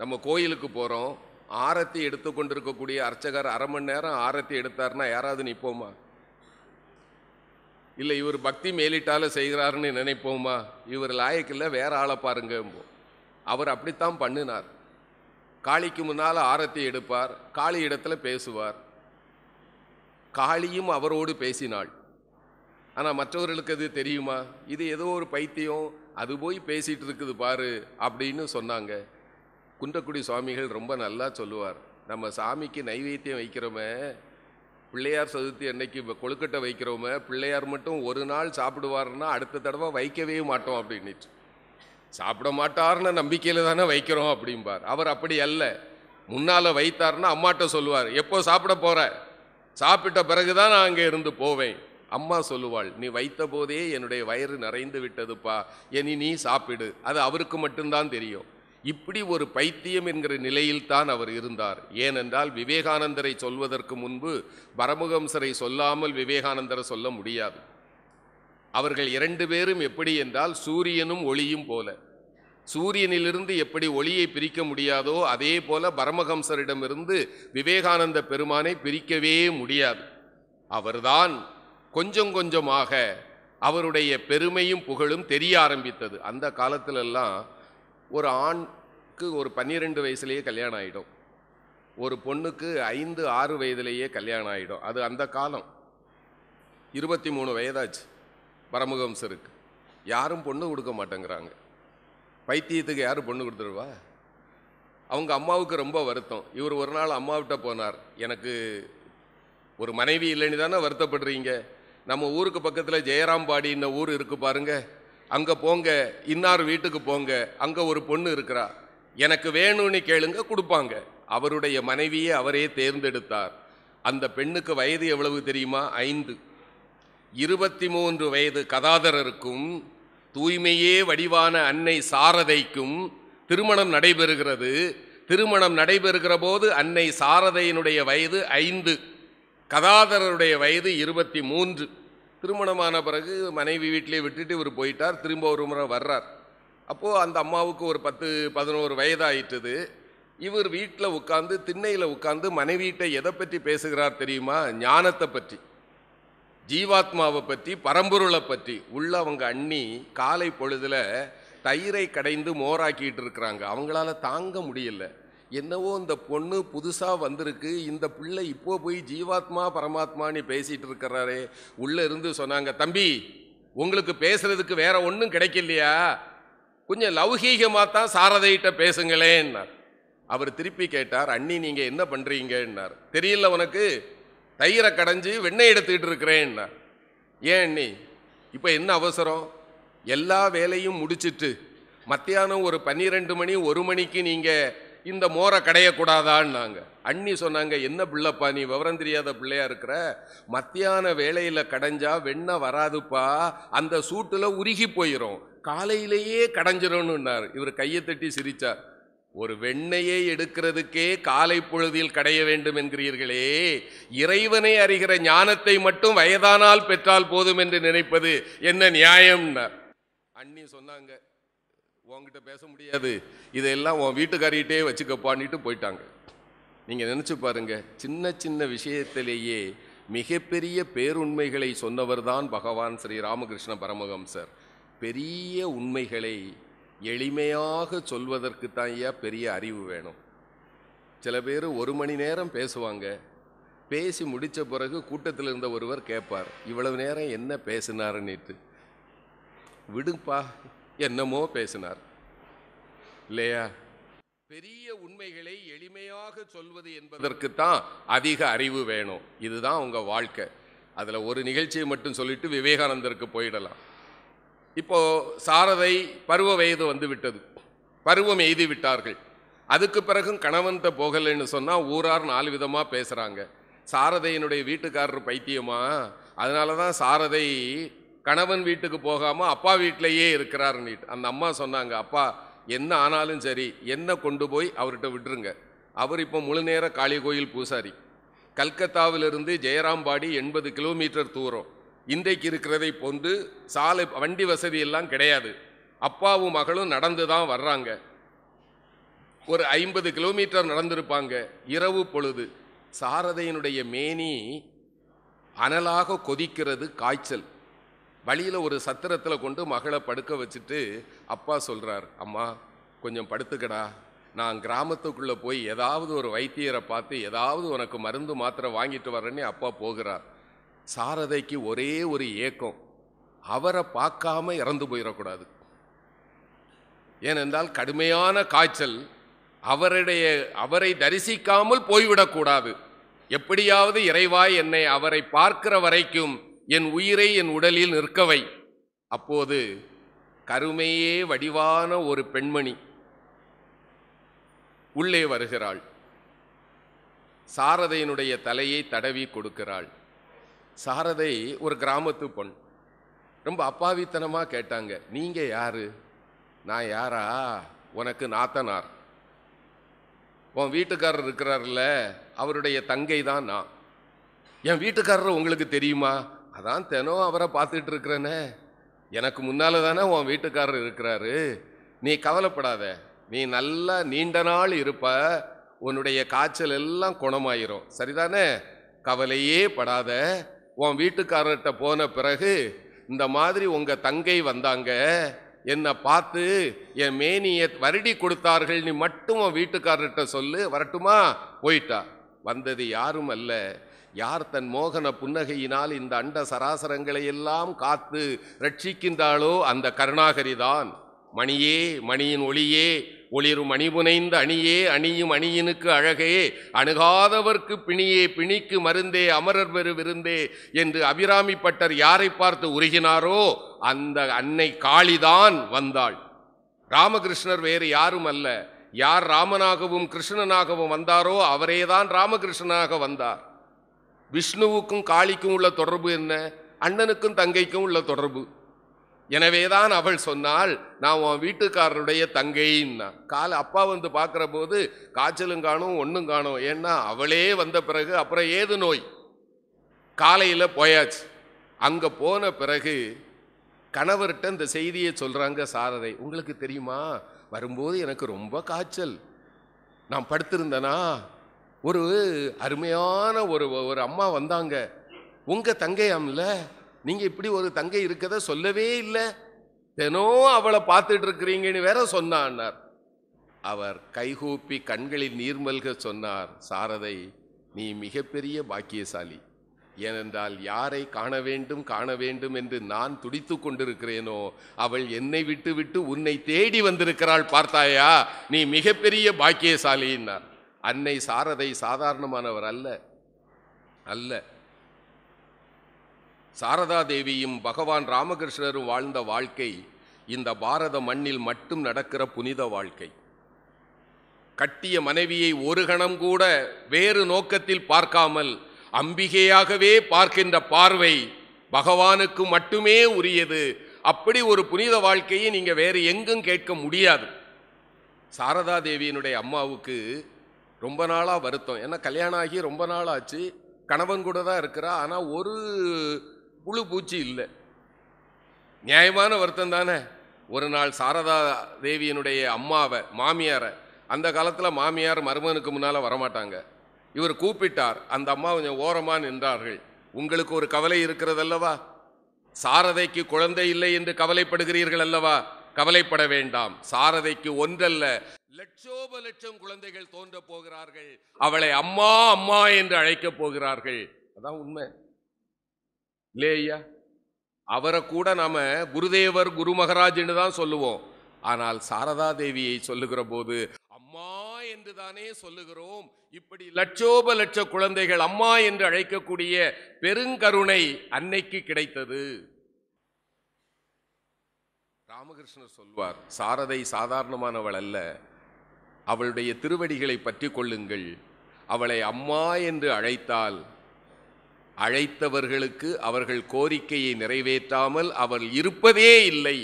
நம்ம கோயிலுக்கு போகிறோம் ஆரத்தி எடுத்து கொண்டிருக்கக்கூடிய அர்ச்சகர் அரை மணி நேரம் ஆரத்தி எடுத்தார்னா யாராவது நிற்போமா இல்லை இவர் பக்தி மேலிட்டால் செய்கிறாருன்னு நினைப்போமா இவர் லாயக்கில் வேற ஆளை பாருங்க அவர் அப்படித்தான் பண்ணினார் காளிக்கு முன்னால் ஆரத்தி எடுப்பார் காளி இடத்துல பேசுவார் காளியும் அவரோடு பேசினாள் ஆனால் மற்றவர்களுக்கு அது தெரியுமா இது ஏதோ ஒரு பைத்தியம் அது போய் பேசிகிட்டு இருக்குது பாரு அப்படின்னு சொன்னாங்க குன்றக்குடி சுவாமிகள் ரொம்ப நல்லா சொல்லுவார் நம்ம சாமிக்கு நைவேத்தியம் வைக்கிறோமே பிள்ளையார் சதுர்த்தி அன்னைக்கு கொழுக்கட்டை வைக்கிறோமே பிள்ளையார் மட்டும் ஒரு நாள் சாப்பிடுவார்னா அடுத்த தடவை வைக்கவே மாட்டோம் அப்படின்னுச்சு சாப்பிட மாட்டார்னு நம்பிக்கையில் தானே வைக்கிறோம் அப்படிம்பார் அவர் அப்படி அல்ல முன்னால் வைத்தார்னா அம்மாட்ட சொல்லுவார் எப்போ சாப்பிட போகிற சாப்பிட்ட பிறகு தான் நான் அங்கே இருந்து போவேன் அம்மா சொல்லுவாள் நீ வைத்த போதே என்னுடைய வயிறு நிறைந்து விட்டதுப்பா இனி நீ சாப்பிடு அது அவருக்கு மட்டும்தான் தெரியும் இப்படி ஒரு பைத்தியம் என்கிற நிலையில்தான் அவர் இருந்தார் ஏனென்றால் விவேகானந்தரை சொல்வதற்கு முன்பு பரமுகம்சரை சொல்லாமல் விவேகானந்தரை சொல்ல முடியாது அவர்கள் இரண்டு பேரும் எப்படி என்றால் சூரியனும் ஒளியும் போல சூரியனிலிருந்து எப்படி ஒளியை பிரிக்க முடியாதோ அதே போல பரமஹம்சரிடமிருந்து விவேகானந்த பெருமானை பிரிக்கவே முடியாது அவர்தான் கொஞ்சம் கொஞ்சமாக அவருடைய பெருமையும் புகழும் தெரிய ஆரம்பித்தது அந்த காலத்திலெல்லாம் ஒரு ஆணுக்கு ஒரு பன்னிரெண்டு வயசுலேயே கல்யாணம் ஆகிடும் ஒரு பொண்ணுக்கு ஐந்து ஆறு வயதுலேயே கல்யாணம் ஆகிடும் அது அந்த காலம் இருபத்தி மூணு வயதாச்சு பரமஹம்சருக்கு யாரும் பொண்ணு கொடுக்க மாட்டேங்கிறாங்க பைத்தியத்துக்கு யாரும் பொண்ணு கொடுத்துருவா அவங்க அம்மாவுக்கு ரொம்ப வருத்தம் இவர் ஒரு நாள் அம்மாவிட்ட போனார் எனக்கு ஒரு மனைவி இல்லைன்னு தானே வருத்தப்படுறீங்க நம்ம ஊருக்கு பக்கத்தில் ஜெயராம்பாடின்னு ஊர் இருக்குது பாருங்கள் அங்கே போங்க இன்னார் வீட்டுக்கு போங்க அங்கே ஒரு பொண்ணு இருக்கிறா எனக்கு வேணும்னு கேளுங்க கொடுப்பாங்க அவருடைய மனைவியை அவரே தேர்ந்தெடுத்தார் அந்த பெண்ணுக்கு வயது எவ்வளவு தெரியுமா ஐந்து இருபத்தி மூன்று வயது கதாதரருக்கும் தூய்மையே வடிவான அன்னை சாரதைக்கும் திருமணம் நடைபெறுகிறது திருமணம் நடைபெறுகிற போது அன்னை சாரதையினுடைய வயது ஐந்து கதாதரருடைய வயது இருபத்தி மூன்று திருமணமான பிறகு மனைவி வீட்டிலே விட்டுட்டு இவர் போயிட்டார் திரும்ப ஒரு முறை வர்றார் அப்போது அந்த அம்மாவுக்கு ஒரு பத்து பதினோரு வயதாயிட்டது இவர் வீட்டில் உட்காந்து திண்ணையில் உட்காந்து மனைவியிட்ட எதை பற்றி பேசுகிறார் தெரியுமா ஞானத்தை பற்றி ஜீவாத்மாவை பற்றி பரம்பொருளை பற்றி உள்ள அவங்க அண்ணி காலை பொழுதில் தயிரை கடைந்து மோராக்கிட்டு இருக்கிறாங்க அவங்களால தாங்க முடியல என்னவோ இந்த பொண்ணு புதுசாக வந்திருக்கு இந்த பிள்ளை இப்போ போய் ஜீவாத்மா பரமாத்மான்னு பேசிகிட்டு இருக்கிறாரே உள்ளே இருந்து சொன்னாங்க தம்பி உங்களுக்கு பேசுறதுக்கு வேற ஒன்றும் கிடைக்கலையா கொஞ்சம் லௌகீகமாக தான் சாரதையிட்ட பேசுங்களேன்னார் அவர் திருப்பி கேட்டார் அண்ணி நீங்கள் என்ன பண்ணுறீங்கன்னார் தெரியல உனக்கு தயிரை கடைஞ்சி வெண்ணெய் எடுத்துக்கிட்டு இருக்கிறேன்னார் ஏன் அண்ணி இப்போ என்ன அவசரம் எல்லா வேலையும் முடிச்சிட்டு மத்தியானம் ஒரு பன்னிரெண்டு மணி ஒரு மணிக்கு நீங்கள் இந்த மோரை கடையக்கூடாதான்னாங்க அண்ணி சொன்னாங்க என்ன பிள்ளைப்பா நீ விவரம் தெரியாத பிள்ளையா இருக்கிற மத்தியான வேலையில் கடைஞ்சா வெண்ணெய் வராதுப்பா அந்த சூட்டில் உருகி போயிடும் காலையிலேயே கடைஞ்சிரும்னுன்னார் இவர் கையை தட்டி சிரித்தார் ஒரு வெண்ணையை எடுக்கிறதுக்கே காலை பொழுதில் கடைய வேண்டும் என்கிறீர்களே இறைவனை அறிகிற ஞானத்தை மட்டும் வயதானால் பெற்றால் போதும் என்று நினைப்பது என்ன நியாயம்னார் அண்ணி சொன்னாங்க உங்ககிட்ட பேச முடியாது இதையெல்லாம் உன் வீட்டுக்காரிகிட்டே வச்சுக்கப்பான்னுட்டு போயிட்டாங்க நீங்கள் நினச்சி பாருங்கள் சின்ன சின்ன விஷயத்திலேயே மிகப்பெரிய பேருண்மைகளை சொன்னவர் தான் பகவான் ஸ்ரீ ராமகிருஷ்ண பரமஹம்சர் பெரிய உண்மைகளை எளிமையாக சொல்வதற்கு தான் ஐயா பெரிய அறிவு வேணும் சில பேர் ஒரு மணி நேரம் பேசுவாங்க பேசி முடித்த பிறகு கூட்டத்தில் இருந்த ஒருவர் கேட்பார் இவ்வளவு நேரம் என்ன பேசினாருன்னுட்டு விடுப்பா என்னமோ பேசினார் இல்லையா பெரிய உண்மைகளை எளிமையாக சொல்வது என்பதற்குத்தான் அதிக அறிவு வேணும் இதுதான் உங்கள் வாழ்க்கை அதில் ஒரு நிகழ்ச்சியை மட்டும் சொல்லிட்டு விவேகானந்தருக்கு போயிடலாம் இப்போது சாரதை பருவ வயது வந்து விட்டது பருவம் எய்தி விட்டார்கள் அதுக்கு பிறகும் கணவன்கிட்ட போகலைன்னு சொன்னால் ஊரார் நாலு விதமாக பேசுகிறாங்க சாரதையினுடைய வீட்டுக்காரர் பைத்தியமா அதனால தான் சாரதை கணவன் வீட்டுக்கு போகாமல் அப்பா வீட்டிலையே இருக்கிறாருன்னுட்டு அந்த அம்மா சொன்னாங்க அப்பா என்ன ஆனாலும் சரி என்ன கொண்டு போய் அவர்கிட்ட விட்டுருங்க அவர் இப்போ முழு நேர காளி கோயில் பூசாரி கல்கத்தாவிலிருந்து ஜெயராம்பாடி எண்பது கிலோமீட்டர் தூரம் இன்றைக்கு இருக்கிறதை போன்று சாலை வண்டி வசதி எல்லாம் கிடையாது அப்பாவும் மகளும் நடந்து தான் வர்றாங்க ஒரு ஐம்பது கிலோமீட்டர் நடந்திருப்பாங்க இரவு பொழுது சாரதையினுடைய மேனி அனலாக கொதிக்கிறது காய்ச்சல் வழியில் ஒரு சத்திரத்தில் கொண்டு மகளை படுக்க வச்சுட்டு அப்பா சொல்கிறார் அம்மா கொஞ்சம் படுத்துக்கடா நான் கிராமத்துக்குள்ளே போய் ஏதாவது ஒரு வைத்தியரை பார்த்து ஏதாவது உனக்கு மருந்து மாத்திரை வாங்கிட்டு வரேன்னு அப்பா போகிறார் சாரதைக்கு ஒரே ஒரு ஏக்கம் அவரை பார்க்காம இறந்து போயிடக்கூடாது ஏனென்றால் கடுமையான காய்ச்சல் அவருடைய அவரை தரிசிக்காமல் போய்விடக்கூடாது எப்படியாவது இறைவாய் என்னை அவரை பார்க்கிற வரைக்கும் என் உயிரை என் உடலில் நிற்கவை அப்போது கருமையே வடிவான ஒரு பெண்மணி உள்ளே வருகிறாள் சாரதையினுடைய தலையை தடவி கொடுக்கிறாள் சாரதை ஒரு கிராமத்து பொண் ரொம்ப அப்பாவித்தனமாக கேட்டாங்க நீங்கள் யார் நான் யாரா உனக்கு நாத்தனார் உன் வீட்டுக்காரர் இருக்கிறார்ல அவருடைய தங்கை தான் நான் என் வீட்டுக்காரர் உங்களுக்கு தெரியுமா அதான் தினம் அவரை பார்த்துட்டு இருக்கிறனே எனக்கு முன்னால் தானே உன் வீட்டுக்காரர் இருக்கிறாரு நீ கவலைப்படாத நீ நல்லா நீண்ட நாள் இருப்ப உன்னுடைய காய்ச்சல் எல்லாம் குணமாயிரும் சரிதானே கவலையே படாத உன் வீட்டுக்காரர்கிட்ட போன பிறகு இந்த மாதிரி உங்கள் தங்கை வந்தாங்க என்னை பார்த்து என் மேனியை வருடி கொடுத்தார்கள் நீ மட்டும் உன் வீட்டுக்காரர்கிட்ட சொல்லு வரட்டுமா போயிட்டா வந்தது யாரும் அல்ல யார் தன் மோகன புன்னகையினால் இந்த அண்ட சராசரங்களை எல்லாம் காத்து ரட்சிக்கின்றாளோ அந்த கருணாகரிதான் மணியே மணியின் ஒளியே ஒளிரும் அணிபுனைந்த அணியே அணியும் அணியினுக்கு அழகே அணுகாதவர்க்கு பிணியே பிணிக்கு மருந்தே அமரர் பெரு விருந்தே என்று அபிராமி பட்டர் யாரை பார்த்து உருகினாரோ அந்த அன்னை காளிதான் வந்தாள் ராமகிருஷ்ணர் வேறு யாரும் அல்ல யார் ராமனாகவும் கிருஷ்ணனாகவும் வந்தாரோ அவரேதான் ராமகிருஷ்ணனாக வந்தார் விஷ்ணுவுக்கும் காளிக்கும் உள்ள தொடர்பு என்ன அண்ணனுக்கும் தங்கைக்கும் உள்ள தொடர்பு எனவேதான் அவள் சொன்னால் நான் உன் வீட்டுக்காரருடைய தங்கைன்னா கால அப்பா வந்து பார்க்குற போது காய்ச்சலும் காணும் ஒன்றும் காணும் ஏன்னா அவளே வந்த பிறகு அப்புறம் ஏது நோய் காலையில் போயாச்சு அங்கே போன பிறகு கணவர்கிட்ட இந்த செய்தியை சொல்கிறாங்க சாரதை உங்களுக்கு தெரியுமா வரும்போது எனக்கு ரொம்ப காய்ச்சல் நான் படுத்திருந்தேனா ஒரு அருமையான ஒரு ஒரு அம்மா வந்தாங்க உங்கள் தங்கையாம்ல நீங்கள் இப்படி ஒரு தங்கை இருக்கத சொல்லவே இல்லை தினோ அவளை பார்த்துட்டு இருக்கிறீங்கன்னு வேற சொன்னார் அவர் கைகூப்பி கண்களில் நீர்மல்க சொன்னார் சாரதை நீ மிகப்பெரிய பாக்கியசாலி ஏனென்றால் யாரை காண வேண்டும் காண வேண்டும் என்று நான் துடித்து கொண்டிருக்கிறேனோ அவள் என்னை விட்டு விட்டு உன்னை தேடி வந்திருக்கிறாள் பார்த்தாயா நீ மிகப்பெரிய பாக்கியசாலின்னார் அன்னை சாரதை சாதாரணமானவர் அல்ல அல்ல சாரதா தேவியும் பகவான் ராமகிருஷ்ணரும் வாழ்ந்த வாழ்க்கை இந்த பாரத மண்ணில் மட்டும் நடக்கிற புனித வாழ்க்கை கட்டிய மனைவியை ஒரு கணம் கூட வேறு நோக்கத்தில் பார்க்காமல் அம்பிகையாகவே பார்க்கின்ற பார்வை பகவானுக்கு மட்டுமே உரியது அப்படி ஒரு புனித வாழ்க்கையை நீங்கள் வேறு எங்கும் கேட்க முடியாது சாரதா தேவியினுடைய அம்மாவுக்கு ரொம்ப நாளாக வருத்தம் ஏன்னா கல்யாணம் ஆகி ரொம்ப நாள் ஆச்சு கணவன் கூட தான் இருக்கிறா ஆனால் ஒரு புழு பூச்சி இல்லை நியாயமான வருத்தம் தானே ஒரு நாள் சாரதா தேவியினுடைய அம்மாவை மாமியாரை அந்த காலத்தில் மாமியார் மருமனுக்கு முன்னால் வரமாட்டாங்க இவர் கூப்பிட்டார் அந்த அம்மா கொஞ்சம் ஓரமாக நின்றார்கள் உங்களுக்கு ஒரு கவலை இருக்கிறது அல்லவா சாரதைக்கு குழந்தை இல்லை என்று கவலைப்படுகிறீர்கள் அல்லவா கவலைப்பட வேண்டாம் சாரதைக்கு ஒன்றல்ல லட்சோப லட்சம் குழந்தைகள் தோன்ற போகிறார்கள் அவளை அம்மா அம்மா என்று அழைக்கப் போகிறார்கள் அதான் உண்மை இல்லையா அவரை கூட நாம குருதேவர் மகராஜ்னு தான் சொல்லுவோம் ஆனால் சாரதா தேவியை சொல்லுகிற போது அம்மா என்று தானே சொல்லுகிறோம் இப்படி லட்சோப லட்ச குழந்தைகள் அம்மா என்று அழைக்கக்கூடிய பெருங்கருணை அன்னைக்கு கிடைத்தது ராமகிருஷ்ணர் சொல்வார் சாரதை சாதாரணமானவள் அல்ல அவளுடைய திருவடிகளை பற்றி கொள்ளுங்கள் அவளை அம்மா என்று அழைத்தால் அழைத்தவர்களுக்கு அவர்கள் கோரிக்கையை நிறைவேற்றாமல் அவள் இருப்பதே இல்லை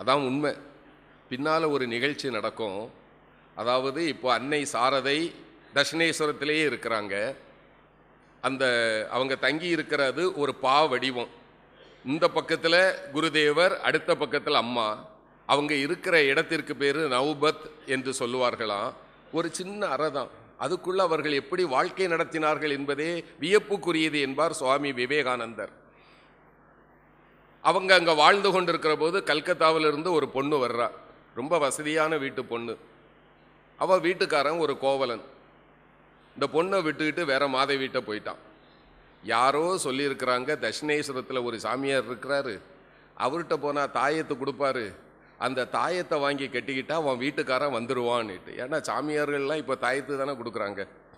அதான் உண்மை பின்னால் ஒரு நிகழ்ச்சி நடக்கும் அதாவது இப்போ அன்னை சாரதை தட்சிணேஸ்வரத்திலேயே இருக்கிறாங்க அந்த அவங்க தங்கி இருக்கிறது ஒரு பா வடிவம் இந்த பக்கத்தில் குருதேவர் அடுத்த பக்கத்தில் அம்மா அவங்க இருக்கிற இடத்திற்கு பேர் நவ்பத் என்று சொல்லுவார்களாம் ஒரு சின்ன அறதான் தான் அதுக்குள்ள அவர்கள் எப்படி வாழ்க்கை நடத்தினார்கள் என்பதே வியப்புக்குரியது என்பார் சுவாமி விவேகானந்தர் அவங்க அங்கே வாழ்ந்து கொண்டிருக்கிற போது கல்கத்தாவிலிருந்து ஒரு பொண்ணு வர்றா ரொம்ப வசதியான வீட்டு பொண்ணு அவள் வீட்டுக்காரன் ஒரு கோவலன் இந்த பொண்ணை விட்டுக்கிட்டு வேற மாதை வீட்டை போயிட்டான் யாரோ சொல்லியிருக்கிறாங்க தட்சிணேஸ்வரத்தில் ஒரு சாமியார் இருக்கிறாரு அவர்கிட்ட போனால் தாயத்து கொடுப்பாரு அந்த தாயத்தை வாங்கி கட்டிக்கிட்டால் அவன் வீட்டுக்காரன் வந்துடுவான்னுட்டு ஏன்னா சாமியார்கள்லாம் இப்போ தாயத்து தானே கொடுக்குறாங்க